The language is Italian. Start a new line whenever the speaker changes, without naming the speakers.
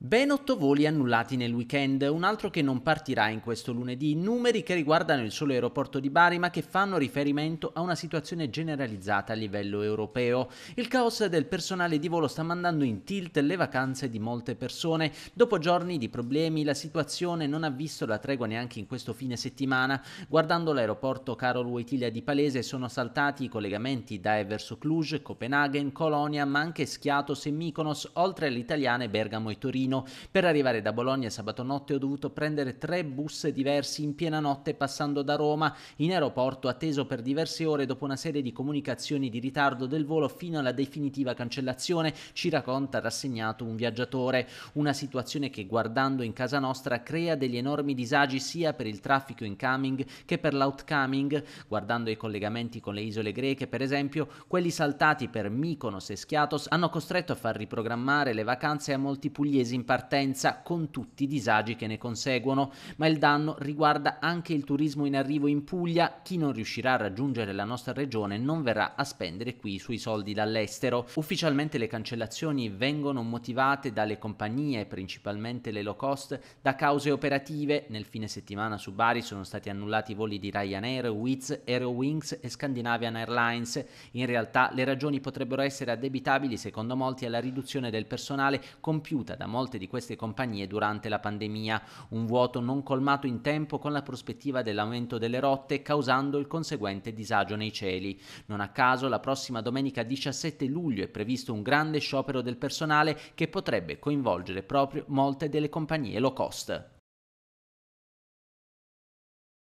Ben otto voli annullati nel weekend, un altro che non partirà in questo lunedì, numeri che riguardano il solo aeroporto di Bari ma che fanno riferimento a una situazione generalizzata a livello europeo. Il caos del personale di volo sta mandando in tilt le vacanze di molte persone. Dopo giorni di problemi la situazione non ha visto la tregua neanche in questo fine settimana. Guardando l'aeroporto Carol Wojtyla di Palese sono saltati i collegamenti da e verso Cluj, Copenaghen, Colonia ma anche Schiatos e Mykonos, oltre alle Bergamo e Torino Torino. Per arrivare da Bologna sabato notte ho dovuto prendere tre bus diversi in piena notte passando da Roma in aeroporto atteso per diverse ore dopo una serie di comunicazioni di ritardo del volo fino alla definitiva cancellazione, ci racconta rassegnato un viaggiatore. Una situazione che guardando in casa nostra crea degli enormi disagi sia per il traffico incoming che per l'outcoming, guardando i collegamenti con le isole greche per esempio, quelli saltati per Mykonos e Schiatos hanno costretto a far riprogrammare le vacanze a molti pugliesi in partenza con tutti i disagi che ne conseguono, ma il danno riguarda anche il turismo in arrivo in Puglia, chi non riuscirà a raggiungere la nostra regione non verrà a spendere qui i suoi soldi dall'estero. Ufficialmente le cancellazioni vengono motivate dalle compagnie, principalmente le low cost, da cause operative. Nel fine settimana su Bari sono stati annullati i voli di Ryanair, Wizz, Aerowings e Scandinavian Airlines. In realtà le ragioni potrebbero essere addebitabili, secondo molti, alla riduzione del personale compiuta da molti molte di queste compagnie durante la pandemia, un vuoto non colmato in tempo con la prospettiva dell'aumento delle rotte causando il conseguente disagio nei cieli. Non a caso la prossima domenica 17 luglio è previsto un grande sciopero del personale che potrebbe coinvolgere proprio molte delle compagnie low cost.